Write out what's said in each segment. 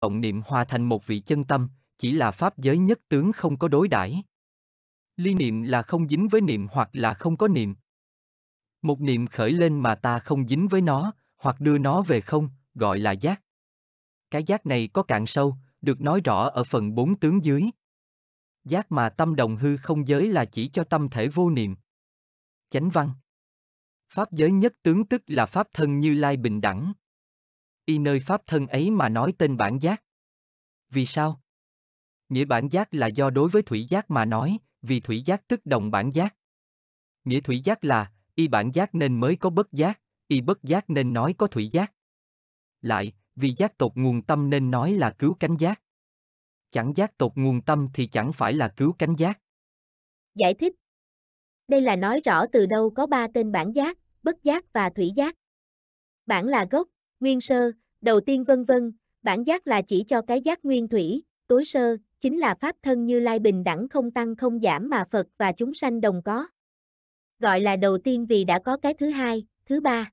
vọng niệm hòa thành một vị chân tâm, chỉ là pháp giới nhất tướng không có đối đãi. Ly niệm là không dính với niệm hoặc là không có niệm. Một niệm khởi lên mà ta không dính với nó, hoặc đưa nó về không, gọi là giác. Cái giác này có cạn sâu, được nói rõ ở phần bốn tướng dưới. Giác mà tâm đồng hư không giới là chỉ cho tâm thể vô niệm. Chánh văn Pháp giới nhất tướng tức là pháp thân như lai bình đẳng y nơi pháp thân ấy mà nói tên bản giác. Vì sao? Nghĩa bản giác là do đối với thủy giác mà nói, vì thủy giác tức đồng bản giác. Nghĩa thủy giác là, y bản giác nên mới có bất giác, y bất giác nên nói có thủy giác. Lại, vì giác tột nguồn tâm nên nói là cứu cánh giác. Chẳng giác tột nguồn tâm thì chẳng phải là cứu cánh giác. Giải thích Đây là nói rõ từ đâu có ba tên bản giác, bất giác và thủy giác. Bản là gốc, nguyên sơ, đầu tiên vân vân, bản giác là chỉ cho cái giác nguyên thủy, tối sơ, chính là pháp thân như lai bình đẳng không tăng không giảm mà Phật và chúng sanh đồng có. Gọi là đầu tiên vì đã có cái thứ hai, thứ ba.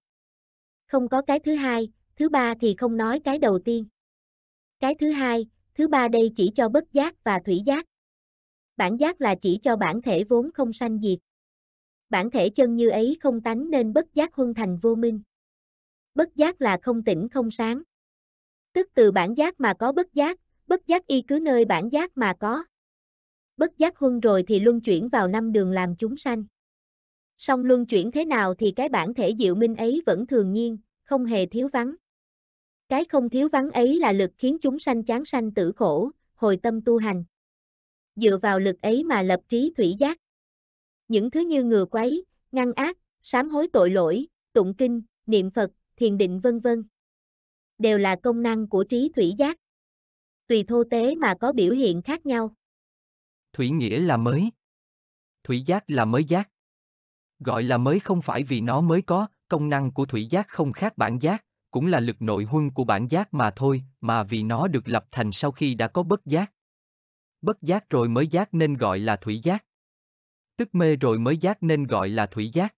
Không có cái thứ hai, thứ ba thì không nói cái đầu tiên. Cái thứ hai, thứ ba đây chỉ cho bất giác và thủy giác. Bản giác là chỉ cho bản thể vốn không sanh diệt. Bản thể chân như ấy không tánh nên bất giác huân thành vô minh bất giác là không tỉnh không sáng. Tức từ bản giác mà có bất giác, bất giác y cứ nơi bản giác mà có. Bất giác huân rồi thì luân chuyển vào năm đường làm chúng sanh. Song luân chuyển thế nào thì cái bản thể diệu minh ấy vẫn thường nhiên, không hề thiếu vắng. Cái không thiếu vắng ấy là lực khiến chúng sanh chán sanh tử khổ, hồi tâm tu hành. Dựa vào lực ấy mà lập trí thủy giác. Những thứ như ngừa quấy, ngăn ác, sám hối tội lỗi, tụng kinh, niệm Phật, thiền định vân vân. Đều là công năng của trí thủy giác. Tùy thô tế mà có biểu hiện khác nhau. Thủy nghĩa là mới. Thủy giác là mới giác. Gọi là mới không phải vì nó mới có, công năng của thủy giác không khác bản giác, cũng là lực nội huân của bản giác mà thôi, mà vì nó được lập thành sau khi đã có bất giác. Bất giác rồi mới giác nên gọi là thủy giác. Tức mê rồi mới giác nên gọi là thủy giác.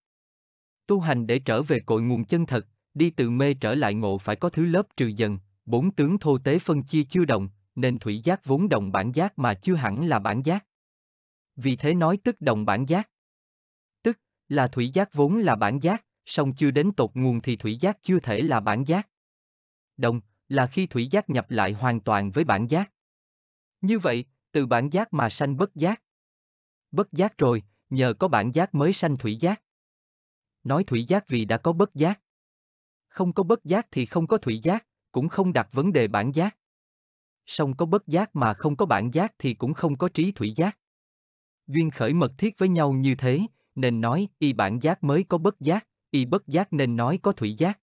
Tu hành để trở về cội nguồn chân thật, đi từ mê trở lại ngộ phải có thứ lớp trừ dần, bốn tướng thô tế phân chia chưa đồng, nên thủy giác vốn đồng bản giác mà chưa hẳn là bản giác. Vì thế nói tức đồng bản giác. Tức là thủy giác vốn là bản giác, song chưa đến tột nguồn thì thủy giác chưa thể là bản giác. Đồng là khi thủy giác nhập lại hoàn toàn với bản giác. Như vậy, từ bản giác mà sanh bất giác. Bất giác rồi, nhờ có bản giác mới sanh thủy giác. Nói thủy giác vì đã có bất giác không có bất giác thì không có thủy giác, cũng không đặt vấn đề bản giác. Song có bất giác mà không có bản giác thì cũng không có trí thủy giác. Duyên khởi mật thiết với nhau như thế, nên nói y bản giác mới có bất giác, y bất giác nên nói có thủy giác.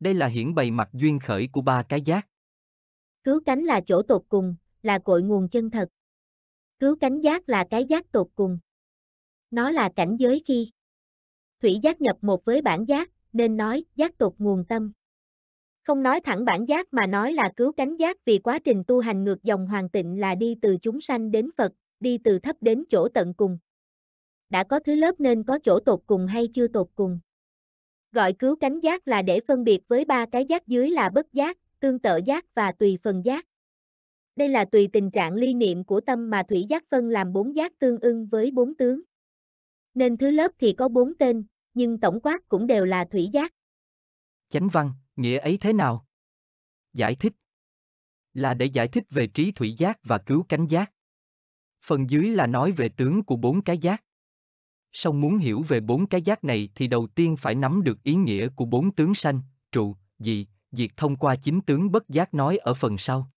Đây là hiển bày mặt duyên khởi của ba cái giác. Cứu cánh là chỗ tột cùng, là cội nguồn chân thật. Cứu cánh giác là cái giác tột cùng. Nó là cảnh giới khi thủy giác nhập một với bản giác, nên nói giác tột nguồn tâm. Không nói thẳng bản giác mà nói là cứu cánh giác vì quá trình tu hành ngược dòng hoàng tịnh là đi từ chúng sanh đến Phật, đi từ thấp đến chỗ tận cùng. Đã có thứ lớp nên có chỗ tột cùng hay chưa tột cùng. Gọi cứu cánh giác là để phân biệt với ba cái giác dưới là bất giác, tương tự giác và tùy phần giác. Đây là tùy tình trạng ly niệm của tâm mà thủy giác phân làm bốn giác tương ưng với bốn tướng. Nên thứ lớp thì có bốn tên, nhưng tổng quát cũng đều là thủy giác. Chánh văn, nghĩa ấy thế nào? Giải thích là để giải thích về trí thủy giác và cứu cánh giác. Phần dưới là nói về tướng của bốn cái giác. Song muốn hiểu về bốn cái giác này thì đầu tiên phải nắm được ý nghĩa của bốn tướng sanh, trụ, dị, diệt thông qua chính tướng bất giác nói ở phần sau.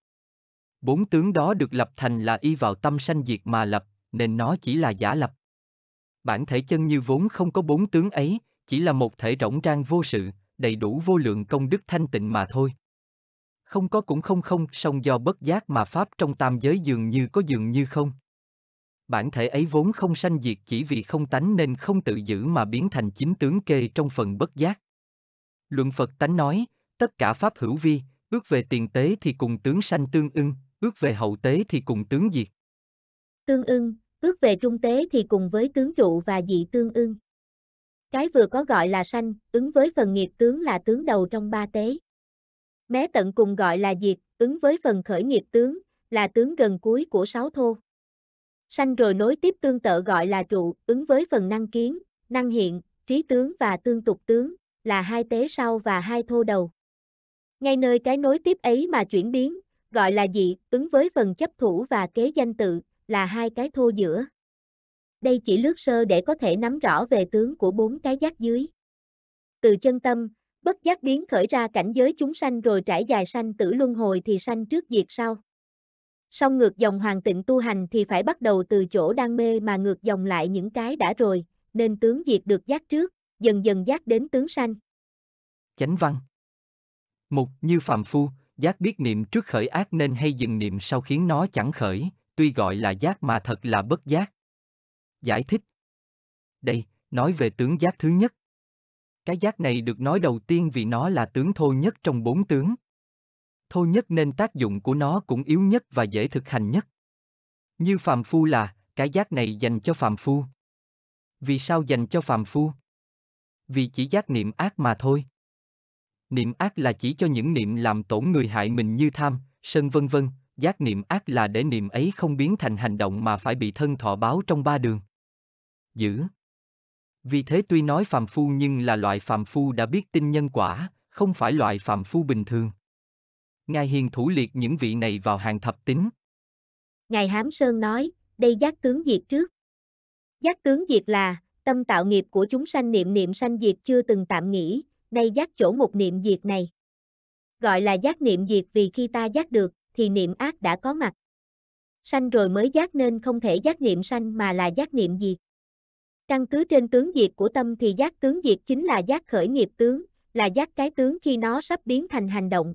Bốn tướng đó được lập thành là y vào tâm sanh diệt mà lập, nên nó chỉ là giả lập bản thể chân như vốn không có bốn tướng ấy, chỉ là một thể rỗng rang vô sự, đầy đủ vô lượng công đức thanh tịnh mà thôi. Không có cũng không không, song do bất giác mà pháp trong tam giới dường như có dường như không. Bản thể ấy vốn không sanh diệt chỉ vì không tánh nên không tự giữ mà biến thành chính tướng kê trong phần bất giác. Luận Phật tánh nói, tất cả pháp hữu vi, ước về tiền tế thì cùng tướng sanh tương ưng, ước về hậu tế thì cùng tướng diệt. Tương ưng, ước về trung tế thì cùng với tướng trụ và dị tương ưng. Cái vừa có gọi là sanh, ứng với phần nghiệp tướng là tướng đầu trong ba tế. Mé tận cùng gọi là diệt, ứng với phần khởi nghiệp tướng, là tướng gần cuối của sáu thô. Sanh rồi nối tiếp tương tự gọi là trụ, ứng với phần năng kiến, năng hiện, trí tướng và tương tục tướng, là hai tế sau và hai thô đầu. Ngay nơi cái nối tiếp ấy mà chuyển biến, gọi là dị, ứng với phần chấp thủ và kế danh tự, là hai cái thô giữa. Đây chỉ lướt sơ để có thể nắm rõ về tướng của bốn cái giác dưới. Từ chân tâm, bất giác biến khởi ra cảnh giới chúng sanh rồi trải dài sanh tử luân hồi thì sanh trước diệt sau. Song ngược dòng hoàng tịnh tu hành thì phải bắt đầu từ chỗ đang mê mà ngược dòng lại những cái đã rồi, nên tướng diệt được giác trước, dần dần giác đến tướng sanh. Chánh văn Một, như phàm phu, giác biết niệm trước khởi ác nên hay dừng niệm sau khiến nó chẳng khởi, tuy gọi là giác mà thật là bất giác. Giải thích Đây, nói về tướng giác thứ nhất. Cái giác này được nói đầu tiên vì nó là tướng thô nhất trong bốn tướng. Thô nhất nên tác dụng của nó cũng yếu nhất và dễ thực hành nhất. Như phàm phu là, cái giác này dành cho phàm phu. Vì sao dành cho phàm phu? Vì chỉ giác niệm ác mà thôi. Niệm ác là chỉ cho những niệm làm tổn người hại mình như tham, sân vân vân, giác niệm ác là để niệm ấy không biến thành hành động mà phải bị thân thọ báo trong ba đường. Giữ. Vì thế tuy nói phàm phu nhưng là loại phàm phu đã biết tin nhân quả, không phải loại phàm phu bình thường. Ngài hiền thủ liệt những vị này vào hàng thập tính. Ngài Hám Sơn nói, đây giác tướng diệt trước. Giác tướng diệt là, tâm tạo nghiệp của chúng sanh niệm niệm sanh diệt chưa từng tạm nghĩ, nay giác chỗ một niệm diệt này. Gọi là giác niệm diệt vì khi ta giác được, thì niệm ác đã có mặt. Sanh rồi mới giác nên không thể giác niệm sanh mà là giác niệm diệt. Căn cứ trên tướng diệt của tâm thì giác tướng diệt chính là giác khởi nghiệp tướng, là giác cái tướng khi nó sắp biến thành hành động.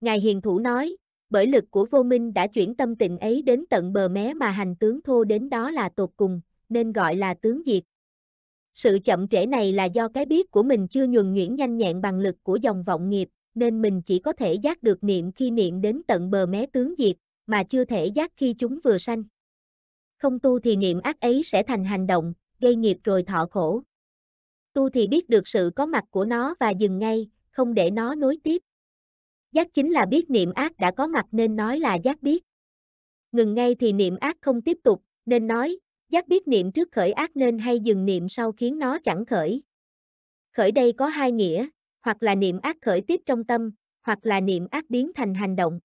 Ngài Hiền Thủ nói, bởi lực của vô minh đã chuyển tâm tịnh ấy đến tận bờ mé mà hành tướng thô đến đó là tột cùng, nên gọi là tướng diệt. Sự chậm trễ này là do cái biết của mình chưa nhuần nhuyễn nhanh nhẹn bằng lực của dòng vọng nghiệp, nên mình chỉ có thể giác được niệm khi niệm đến tận bờ mé tướng diệt, mà chưa thể giác khi chúng vừa sanh. Không tu thì niệm ác ấy sẽ thành hành động, gây nghiệp rồi thọ khổ. Tu thì biết được sự có mặt của nó và dừng ngay, không để nó nối tiếp. Giác chính là biết niệm ác đã có mặt nên nói là giác biết. Ngừng ngay thì niệm ác không tiếp tục, nên nói, giác biết niệm trước khởi ác nên hay dừng niệm sau khiến nó chẳng khởi. Khởi đây có hai nghĩa, hoặc là niệm ác khởi tiếp trong tâm, hoặc là niệm ác biến thành hành động.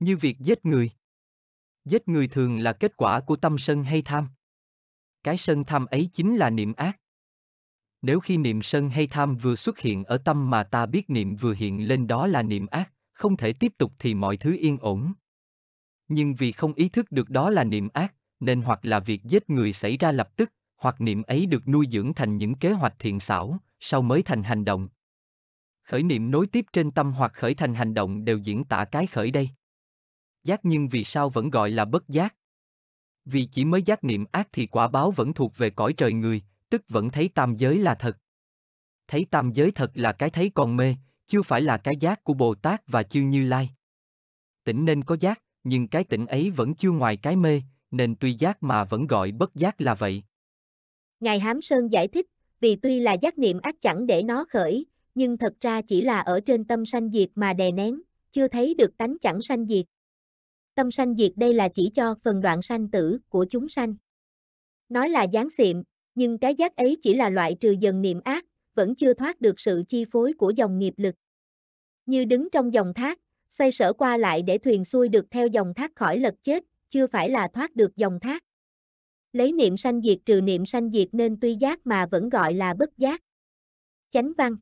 Như việc giết người. Giết người thường là kết quả của tâm sân hay tham. Cái sân tham ấy chính là niệm ác. Nếu khi niệm sân hay tham vừa xuất hiện ở tâm mà ta biết niệm vừa hiện lên đó là niệm ác, không thể tiếp tục thì mọi thứ yên ổn. Nhưng vì không ý thức được đó là niệm ác, nên hoặc là việc giết người xảy ra lập tức, hoặc niệm ấy được nuôi dưỡng thành những kế hoạch thiện xảo, sau mới thành hành động, khởi niệm nối tiếp trên tâm hoặc khởi thành hành động đều diễn tả cái khởi đây giác nhưng vì sao vẫn gọi là bất giác vì chỉ mới giác niệm ác thì quả báo vẫn thuộc về cõi trời người tức vẫn thấy tam giới là thật thấy tam giới thật là cái thấy còn mê chưa phải là cái giác của bồ tát và chư như lai tỉnh nên có giác nhưng cái tỉnh ấy vẫn chưa ngoài cái mê nên tuy giác mà vẫn gọi bất giác là vậy ngài hám sơn giải thích vì tuy là giác niệm ác chẳng để nó khởi nhưng thật ra chỉ là ở trên tâm sanh diệt mà đè nén, chưa thấy được tánh chẳng sanh diệt. Tâm sanh diệt đây là chỉ cho phần đoạn sanh tử của chúng sanh. Nói là gián xiệm, nhưng cái giác ấy chỉ là loại trừ dần niệm ác, vẫn chưa thoát được sự chi phối của dòng nghiệp lực. Như đứng trong dòng thác, xoay sở qua lại để thuyền xuôi được theo dòng thác khỏi lật chết, chưa phải là thoát được dòng thác. Lấy niệm sanh diệt trừ niệm sanh diệt nên tuy giác mà vẫn gọi là bất giác. Chánh văn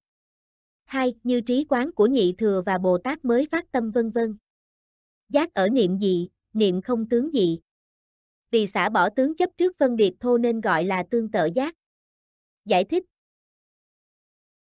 2. Như trí quán của nhị thừa và Bồ Tát mới phát tâm vân vân. Giác ở niệm gì niệm không tướng gì Vì xả bỏ tướng chấp trước phân biệt thô nên gọi là tương tự giác. Giải thích,